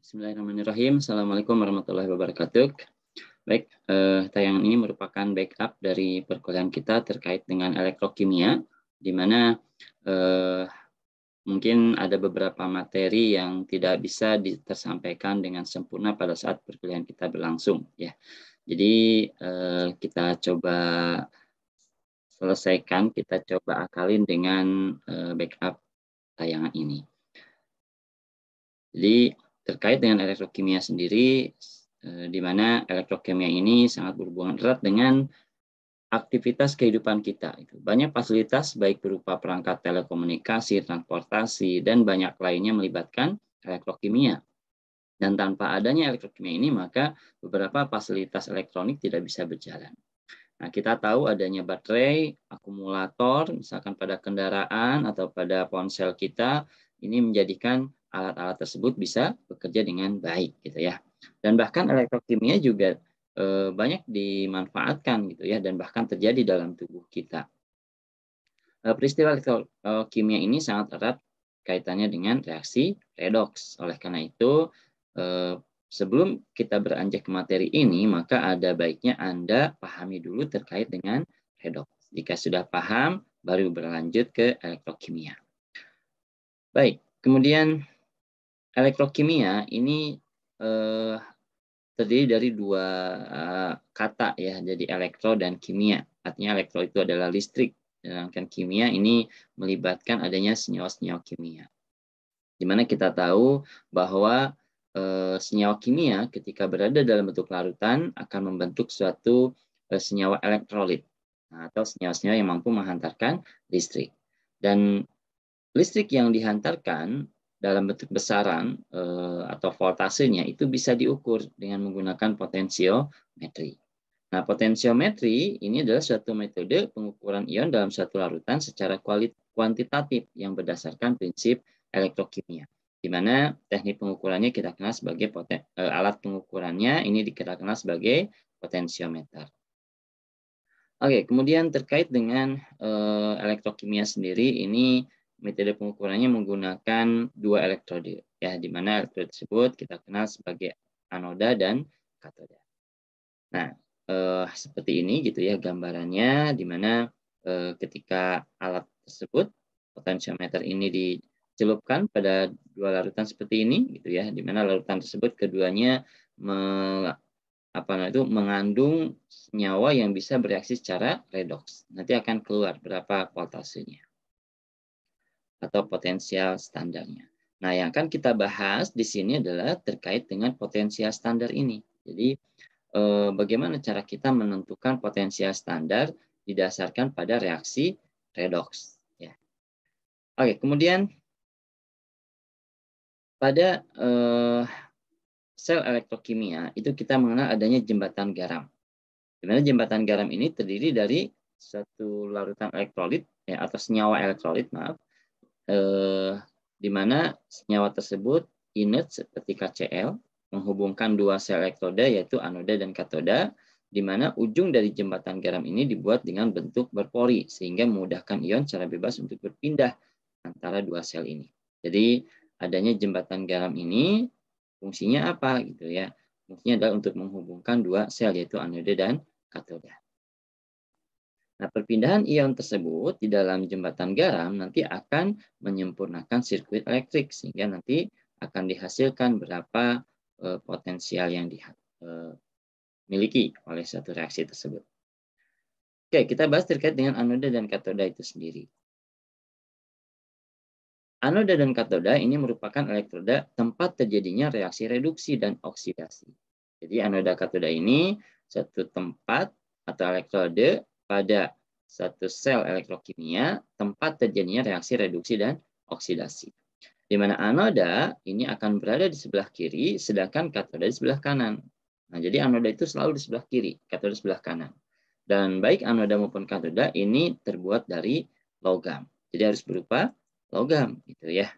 Bismillahirrahmanirrahim. Assalamualaikum warahmatullahi wabarakatuh. Baik, eh, tayangan ini merupakan backup dari perkuliahan kita terkait dengan elektrokimia, di mana eh, mungkin ada beberapa materi yang tidak bisa tersampaikan dengan sempurna pada saat perkuliahan kita berlangsung. Ya, jadi eh, kita coba selesaikan, kita coba akalin dengan eh, backup tayangan ini. Jadi terkait dengan elektrokimia sendiri, eh, di mana elektrokimia ini sangat berhubungan erat dengan aktivitas kehidupan kita. Gitu. Banyak fasilitas baik berupa perangkat telekomunikasi, transportasi, dan banyak lainnya melibatkan elektrokimia. Dan tanpa adanya elektrokimia ini, maka beberapa fasilitas elektronik tidak bisa berjalan. Nah, kita tahu adanya baterai, akumulator, misalkan pada kendaraan atau pada ponsel kita, ini menjadikan alat-alat tersebut bisa bekerja dengan baik gitu ya. Dan bahkan elektrokimia juga e, banyak dimanfaatkan gitu ya dan bahkan terjadi dalam tubuh kita. E, peristiwa elektrokimia ini sangat erat kaitannya dengan reaksi redoks. Oleh karena itu e, sebelum kita beranjak ke materi ini maka ada baiknya Anda pahami dulu terkait dengan redoks. Jika sudah paham baru berlanjut ke elektrokimia. Baik, kemudian elektrokimia ini eh, terdiri dari dua eh, kata ya, jadi elektro dan kimia. Artinya elektro itu adalah listrik, sedangkan kimia ini melibatkan adanya senyawa-senyawa kimia. Di mana kita tahu bahwa eh, senyawa kimia ketika berada dalam bentuk larutan akan membentuk suatu eh, senyawa elektrolit nah, atau senyawa-senyawa yang mampu menghantarkan listrik. Dan listrik yang dihantarkan dalam bentuk besaran uh, atau voltasenya itu bisa diukur dengan menggunakan potensiometri. Nah, potensiometri ini adalah suatu metode pengukuran ion dalam suatu larutan secara kuantitatif yang berdasarkan prinsip elektrokimia. Di mana teknik pengukurannya kita kenal sebagai poten, eh, alat pengukurannya ini kita kenal sebagai potensiometer. Oke, kemudian terkait dengan uh, elektrokimia sendiri ini metode pengukurannya menggunakan dua elektrode ya di mana elektrode tersebut kita kenal sebagai anoda dan katoda. Nah, eh, seperti ini gitu ya gambarannya di mana eh, ketika alat tersebut potensiometer ini dicelupkan pada dua larutan seperti ini gitu ya di mana larutan tersebut keduanya me, apa itu mengandung senyawa yang bisa bereaksi secara redoks. Nanti akan keluar berapa voltasenya atau potensial standarnya. Nah, yang akan kita bahas di sini adalah terkait dengan potensial standar ini. Jadi, eh, bagaimana cara kita menentukan potensial standar didasarkan pada reaksi redox. Ya. Oke, kemudian pada eh, sel elektrokimia itu kita mengenal adanya jembatan garam. Sebenarnya jembatan garam ini terdiri dari satu larutan elektrolit ya, atau senyawa elektrolit maaf eh, di mana senyawa tersebut inert seperti KCl menghubungkan dua sel elektroda yaitu anoda dan katoda di mana ujung dari jembatan garam ini dibuat dengan bentuk berpori sehingga memudahkan ion secara bebas untuk berpindah antara dua sel ini. Jadi adanya jembatan garam ini fungsinya apa gitu ya? Fungsinya adalah untuk menghubungkan dua sel yaitu anoda dan katoda. Nah, perpindahan ion tersebut di dalam jembatan garam nanti akan menyempurnakan sirkuit elektrik sehingga nanti akan dihasilkan berapa uh, potensial yang dimiliki eh, uh, oleh satu reaksi tersebut. Oke, kita bahas terkait dengan anoda dan katoda itu sendiri. Anoda dan katoda ini merupakan elektroda tempat terjadinya reaksi reduksi dan oksidasi. Jadi anoda katoda ini satu tempat atau elektrode pada satu sel elektrokimia tempat terjadinya reaksi reduksi dan oksidasi. Di mana anoda ini akan berada di sebelah kiri, sedangkan katoda di sebelah kanan. Nah, jadi anoda itu selalu di sebelah kiri, katoda di sebelah kanan. Dan baik anoda maupun katoda ini terbuat dari logam. Jadi harus berupa logam, gitu ya.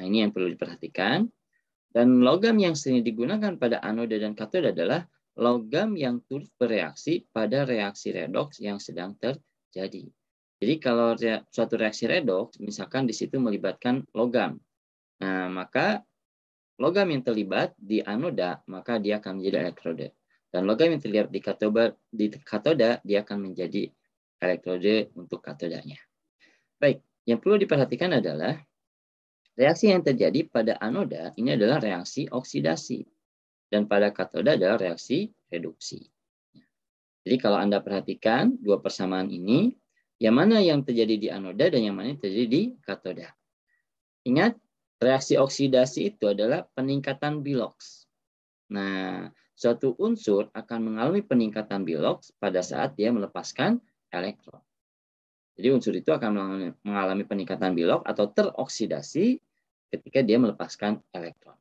Nah, ini yang perlu diperhatikan. Dan logam yang sering digunakan pada anoda dan katoda adalah logam yang turut bereaksi pada reaksi redoks yang sedang terjadi. Jadi kalau suatu reaksi redoks, misalkan di situ melibatkan logam, nah, maka logam yang terlibat di anoda, maka dia akan menjadi elektrode. Dan logam yang terlibat di katoda, di katoda dia akan menjadi elektrode untuk katodanya. Baik, yang perlu diperhatikan adalah reaksi yang terjadi pada anoda ini adalah reaksi oksidasi dan pada katoda adalah reaksi reduksi. Jadi kalau Anda perhatikan dua persamaan ini, yang mana yang terjadi di anoda dan yang mana yang terjadi di katoda. Ingat, reaksi oksidasi itu adalah peningkatan biloks. Nah, suatu unsur akan mengalami peningkatan biloks pada saat dia melepaskan elektron. Jadi unsur itu akan mengalami peningkatan bilok atau teroksidasi ketika dia melepaskan elektron.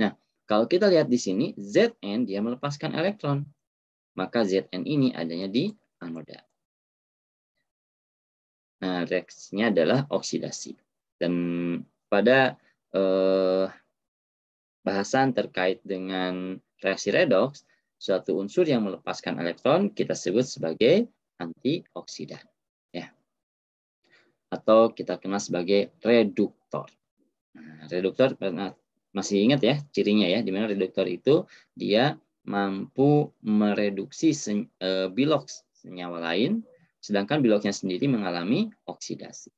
Nah, kalau kita lihat di sini, Zn dia melepaskan elektron. Maka Zn ini adanya di anoda. Nah, reaksinya adalah oksidasi. Dan pada eh, bahasan terkait dengan reaksi redox, suatu unsur yang melepaskan elektron kita sebut sebagai antioksidan. Ya. Atau kita kenal sebagai reduktor. Nah, reduktor pernah masih ingat ya cirinya ya, di mana reduktor itu dia mampu mereduksi sen, e, eh, bilok senyawa lain, sedangkan biloknya sendiri mengalami oksidasi.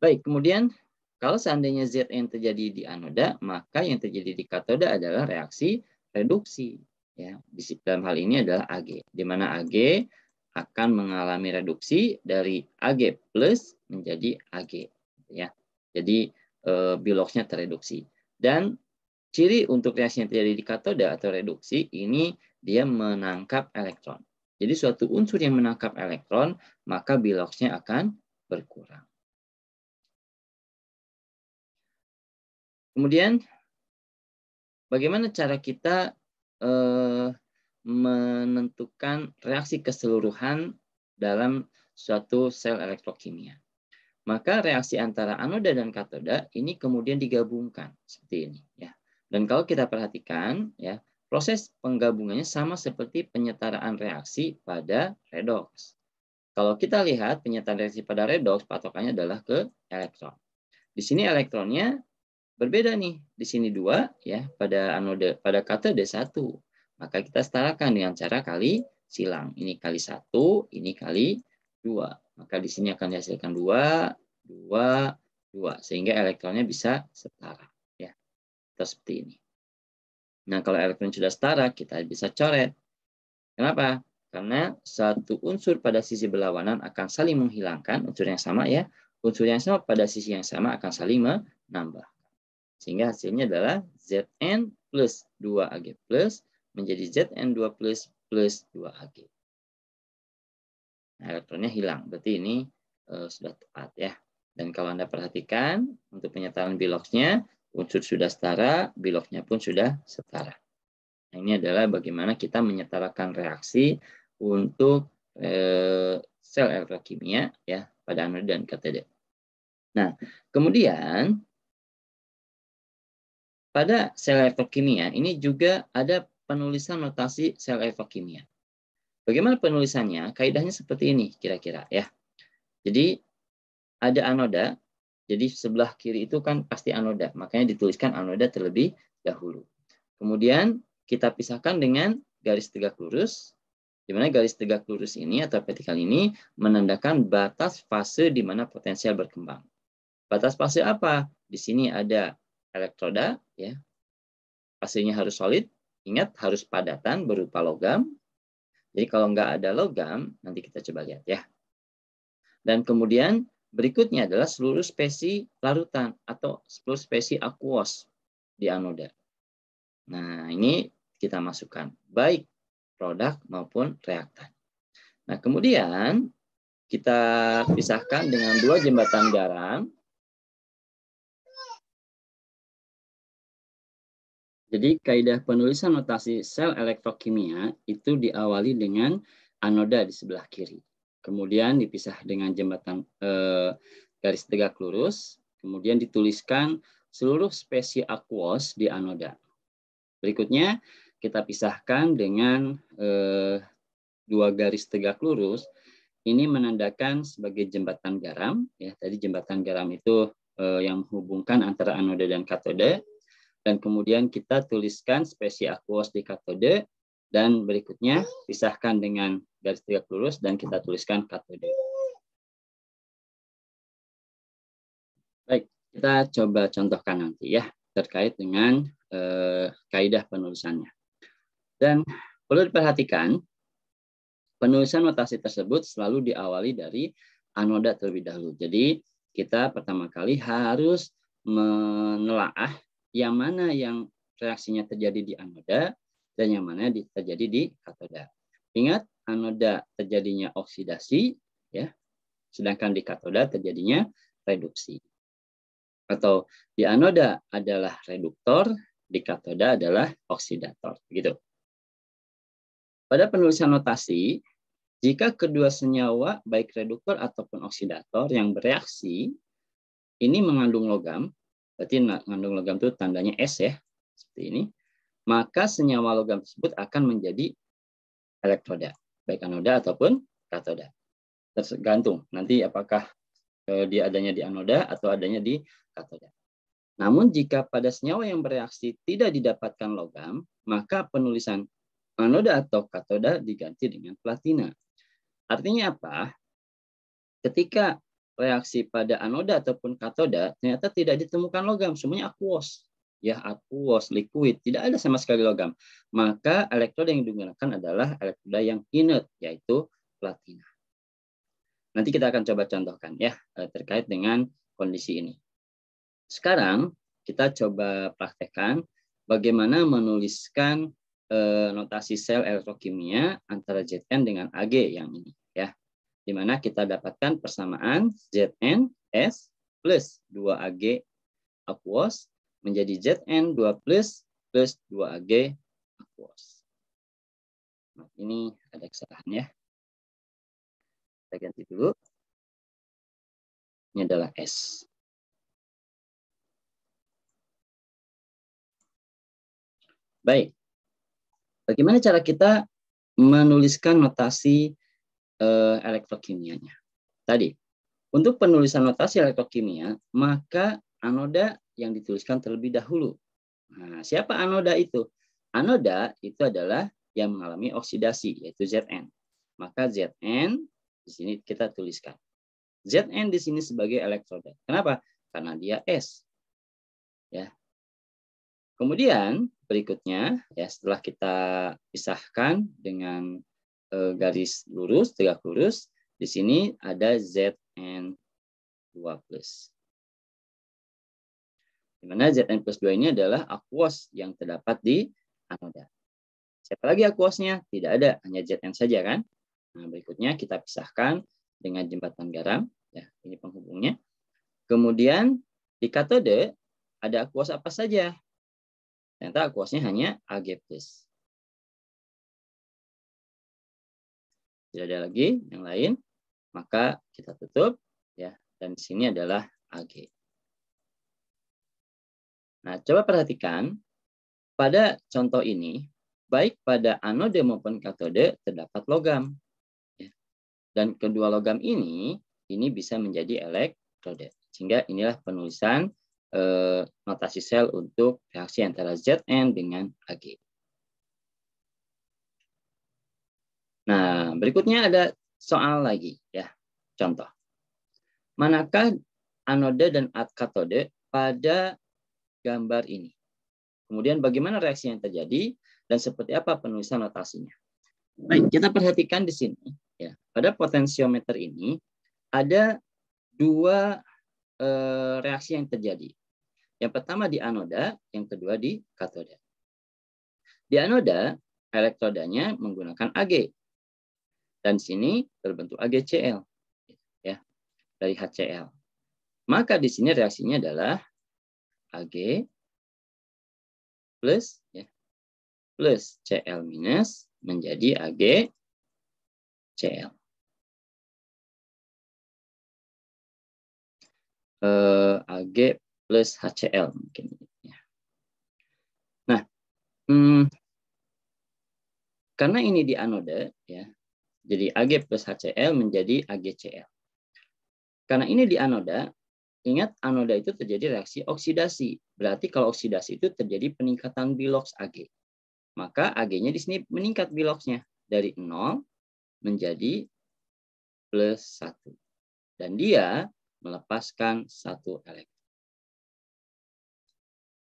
Baik, kemudian kalau seandainya Zn terjadi di anoda, maka yang terjadi di katoda adalah reaksi reduksi. Ya, dalam hal ini adalah Ag, di mana Ag akan mengalami reduksi dari Ag plus menjadi Ag. Ya, jadi e, eh, biloksnya tereduksi. Dan ciri untuk reaksi yang terjadi di katoda atau reduksi ini dia menangkap elektron. Jadi suatu unsur yang menangkap elektron, maka biloxnya akan berkurang. Kemudian, bagaimana cara kita eh, menentukan reaksi keseluruhan dalam suatu sel elektrokimia? Maka reaksi antara anoda dan katoda ini kemudian digabungkan seperti ini ya. Dan kalau kita perhatikan ya, proses penggabungannya sama seperti penyetaraan reaksi pada redox. Kalau kita lihat penyetaraan reaksi pada redox patokannya adalah ke elektron. Di sini elektronnya berbeda nih. Di sini dua ya pada anoda pada katode satu. Maka kita setarakan dengan cara kali silang. Ini kali satu, ini kali dua. Maka di sini akan dihasilkan dua, dua, dua Sehingga elektronnya bisa setara. ya atau seperti ini. Nah, kalau elektron sudah setara, kita bisa coret. Kenapa? Karena satu unsur pada sisi berlawanan akan saling menghilangkan unsur yang sama ya. Unsur yang sama pada sisi yang sama akan saling menambah. Sehingga hasilnya adalah Zn plus 2Ag plus menjadi Zn2 plus plus 2Ag. Nah, elektronnya hilang. Berarti ini uh, sudah tepat ya. Dan kalau Anda perhatikan, untuk penyetaraan biloksnya unsur sudah setara, biloksnya pun sudah setara. Nah, ini adalah bagaimana kita menyetarakan reaksi untuk uh, sel elektrokimia ya pada anode dan katode. Nah, kemudian pada sel elektrokimia ini juga ada penulisan notasi sel elektrokimia. Bagaimana penulisannya? Kaidahnya seperti ini kira-kira ya. Jadi ada anoda, jadi sebelah kiri itu kan pasti anoda, makanya dituliskan anoda terlebih dahulu. Kemudian kita pisahkan dengan garis tegak lurus, di mana garis tegak lurus ini atau vertikal ini menandakan batas fase di mana potensial berkembang. Batas fase apa? Di sini ada elektroda, ya. Fasenya harus solid, ingat harus padatan berupa logam, jadi kalau nggak ada logam, nanti kita coba lihat ya. Dan kemudian berikutnya adalah seluruh spesi larutan atau seluruh spesi aquos di anoda. Nah, ini kita masukkan baik produk maupun reaktan. Nah, kemudian kita pisahkan dengan dua jembatan garam Jadi kaidah penulisan notasi sel elektrokimia itu diawali dengan anoda di sebelah kiri. Kemudian dipisah dengan jembatan eh, garis tegak lurus, kemudian dituliskan seluruh spesies aquos di anoda. Berikutnya kita pisahkan dengan eh, dua garis tegak lurus. Ini menandakan sebagai jembatan garam. Ya, tadi jembatan garam itu eh, yang menghubungkan antara anoda dan katoda dan kemudian kita tuliskan spesies aquos di katode dan berikutnya pisahkan dengan garis tegak lurus dan kita tuliskan katode. Baik, kita coba contohkan nanti ya terkait dengan eh, kaidah penulisannya. Dan perlu diperhatikan penulisan notasi tersebut selalu diawali dari anoda terlebih dahulu. Jadi kita pertama kali harus menelaah yang mana yang reaksinya terjadi di anoda dan yang mana terjadi di katoda. Ingat, anoda terjadinya oksidasi, ya, sedangkan di katoda terjadinya reduksi. Atau di anoda adalah reduktor, di katoda adalah oksidator. Gitu. Pada penulisan notasi, jika kedua senyawa, baik reduktor ataupun oksidator yang bereaksi, ini mengandung logam, berarti mengandung logam itu tandanya S ya, seperti ini, maka senyawa logam tersebut akan menjadi elektroda, baik anoda ataupun katoda. Tergantung nanti apakah e, dia adanya di anoda atau adanya di katoda. Namun jika pada senyawa yang bereaksi tidak didapatkan logam, maka penulisan anoda atau katoda diganti dengan platina. Artinya apa? Ketika reaksi pada anoda ataupun katoda ternyata tidak ditemukan logam, semuanya aquos. Ya, aquos, liquid, tidak ada sama sekali logam. Maka elektroda yang digunakan adalah elektroda yang inert yaitu platina. Nanti kita akan coba contohkan ya eh, terkait dengan kondisi ini. Sekarang kita coba praktekkan bagaimana menuliskan eh, notasi sel elektrokimia antara ZN dengan Ag yang ini di mana kita dapatkan persamaan Zn S plus 2Ag aquos menjadi Zn 2 plus plus 2Ag aquos. Nah, ini ada kesalahan ya. Kita ganti dulu. Ini adalah S. Baik. Bagaimana cara kita menuliskan notasi uh, elektrokimianya. Tadi, untuk penulisan notasi elektrokimia, maka anoda yang dituliskan terlebih dahulu. Nah, siapa anoda itu? Anoda itu adalah yang mengalami oksidasi, yaitu Zn. Maka Zn di sini kita tuliskan. Zn di sini sebagai elektroda. Kenapa? Karena dia S. Ya. Kemudian berikutnya ya setelah kita pisahkan dengan Eh, garis lurus, tegak lurus. Di sini ada Zn 2 plus. Di mana Zn plus 2 ini adalah aquos yang terdapat di anoda. Siapa lagi aquosnya? Tidak ada, hanya Zn saja kan? Nah, berikutnya kita pisahkan dengan jembatan garam. Ya, ini penghubungnya. Kemudian di katode ada aquos apa saja? Ternyata aquosnya hanya Ag plus. tidak ada lagi yang lain, maka kita tutup ya. Dan di sini adalah AG. Nah, coba perhatikan pada contoh ini baik pada anode maupun katode terdapat logam. Ya. Dan kedua logam ini ini bisa menjadi elektrode. Sehingga inilah penulisan eh, notasi sel untuk reaksi antara Zn dengan Ag. Nah, berikutnya ada soal lagi ya. Contoh. Manakah anode dan katode pada gambar ini? Kemudian bagaimana reaksi yang terjadi dan seperti apa penulisan notasinya? Baik, kita perhatikan di sini ya. Pada potensiometer ini ada dua e, reaksi yang terjadi. Yang pertama di anoda, yang kedua di katoda. Di anoda, elektrodanya menggunakan Ag dan sini terbentuk AgCl ya dari HCl. Maka di sini reaksinya adalah Ag plus ya, plus Cl minus menjadi AgCl. Uh, eh, Ag plus HCl mungkin. Ya. Nah, hmm, karena ini di anode, ya, jadi Ag plus HCl menjadi AgCl. Karena ini di anoda, ingat anoda itu terjadi reaksi oksidasi. Berarti kalau oksidasi itu terjadi peningkatan biloks Ag. Maka Ag-nya di sini meningkat biloksnya dari 0 menjadi plus 1. Dan dia melepaskan satu elektron.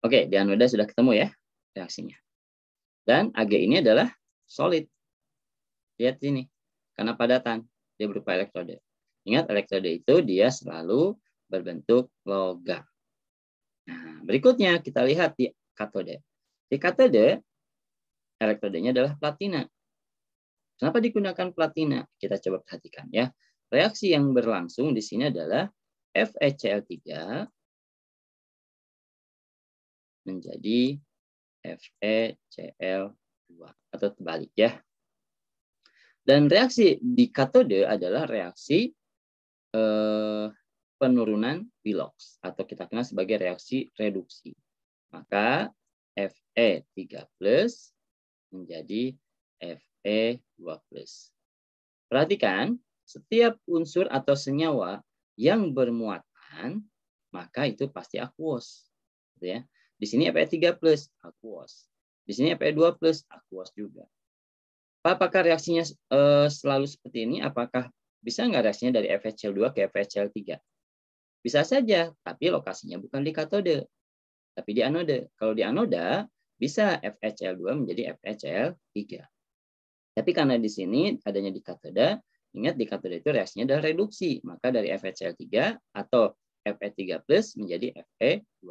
Oke, di anoda sudah ketemu ya reaksinya. Dan Ag ini adalah solid. Lihat sini karena padatan, dia berupa elektrode. Ingat, elektrode itu dia selalu berbentuk logam. Nah, berikutnya kita lihat di katode. Di katode, elektrodenya adalah platina. Kenapa digunakan platina? Kita coba perhatikan ya. Reaksi yang berlangsung di sini adalah FeCl3 menjadi FeCl2 atau terbalik ya. Dan reaksi di katode adalah reaksi eh, penurunan Wilcox atau kita kenal sebagai reaksi reduksi. Maka Fe3 plus menjadi Fe2 plus. Perhatikan, setiap unsur atau senyawa yang bermuatan, maka itu pasti aquos. Gitu ya. Di sini Fe3 plus, aquos. Di sini Fe2 plus, aquos juga. Apakah reaksinya uh, selalu seperti ini? Apakah bisa nggak reaksinya dari FSCl2 ke FSCl3? Bisa saja, tapi lokasinya bukan di katode, tapi di anode. Kalau di anoda, bisa FSCl2 menjadi FSCl3. Tapi karena di sini adanya di katoda, ingat di katoda itu reaksinya adalah reduksi. Maka dari FSCl3 atau Fe3 menjadi Fe2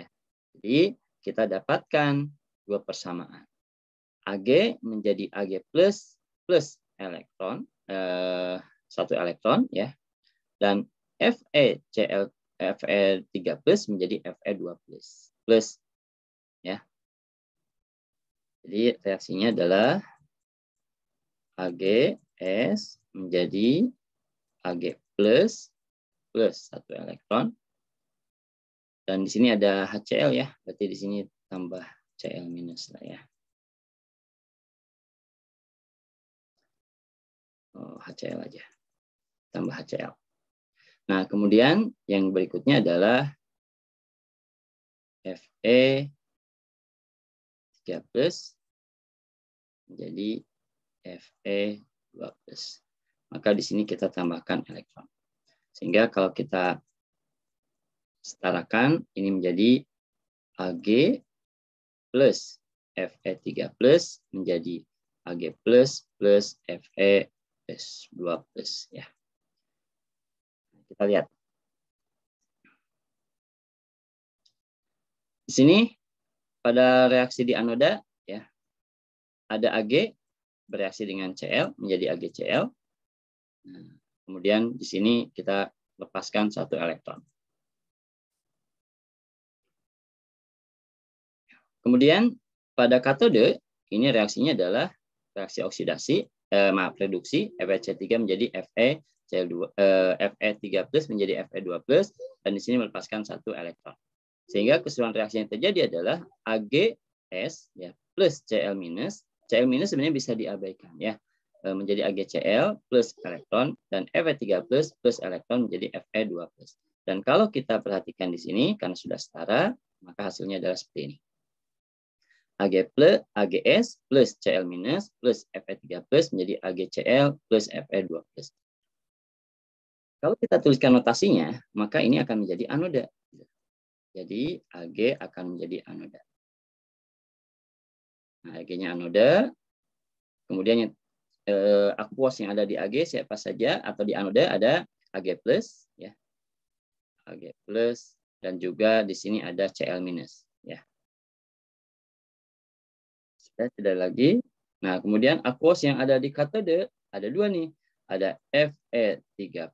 Ya. Jadi kita dapatkan dua persamaan. Ag menjadi Ag plus plus elektron eh, satu elektron ya dan Fe Cl Fe3 plus menjadi fe dua plus plus ya. Jadi reaksinya adalah AgS menjadi Ag plus plus satu elektron dan di sini ada HCl ya berarti di sini tambah Cl minus lah ya. HCl oh, aja. Tambah HCl. Nah, kemudian yang berikutnya adalah Fe 3 plus menjadi Fe 2 plus. Maka di sini kita tambahkan elektron. Sehingga kalau kita setarakan, ini menjadi Ag plus Fe3 plus menjadi Ag plus plus Fe plus 2 plus ya. Kita lihat. Di sini pada reaksi di anoda ya ada Ag bereaksi dengan Cl menjadi AgCl. Nah, kemudian di sini kita lepaskan satu elektron. Kemudian pada katode ini reaksinya adalah reaksi oksidasi eh, maaf reduksi FeC3 menjadi Fe Cl2 eh, Fe3+ menjadi Fe2+ dan di sini melepaskan satu elektron. Sehingga keseluruhan reaksi yang terjadi adalah AgS ya plus Cl-. Cl- sebenarnya bisa diabaikan ya eh, menjadi AgCl plus elektron dan Fe3 plus plus elektron menjadi Fe2 plus. Dan kalau kita perhatikan di sini karena sudah setara, maka hasilnya adalah seperti ini. Ag plus AGS plus Cl minus plus Fe3 plus menjadi AgCl plus Fe2 plus. Kalau kita tuliskan notasinya, maka ini akan menjadi anoda. Jadi Ag akan menjadi anoda. Nah, Ag-nya anoda. Kemudian yang eh, aquos yang ada di Ag siapa saja atau di anoda ada Ag plus ya. Ag plus dan juga di sini ada Cl minus. ya, tidak lagi. Nah, kemudian aquos yang ada di katode ada dua nih. Ada Fe3+,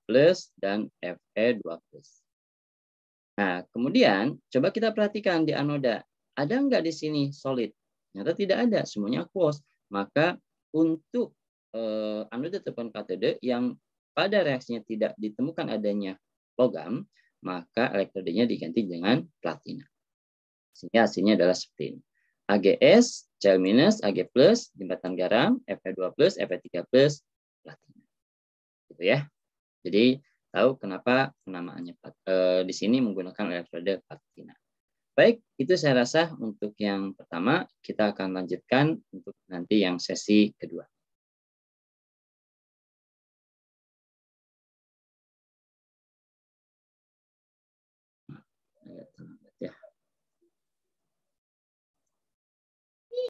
dan Fe2+. Nah, kemudian coba kita perhatikan di anoda. Ada nggak di sini solid? Ternyata tidak ada, semuanya aquos. Maka untuk eh, anoda ataupun katode yang pada reaksinya tidak ditemukan adanya logam, maka elektrodenya diganti dengan platina. Sehingga hasilnya adalah seperti ini. AGS, Cl minus, Ag plus, jembatan garam, Fe2 plus, Fe3 plus, platina. Gitu ya. Jadi tahu kenapa penamaannya eh, di sini menggunakan elektrode platina. Baik, itu saya rasa untuk yang pertama kita akan lanjutkan untuk nanti yang sesi kedua.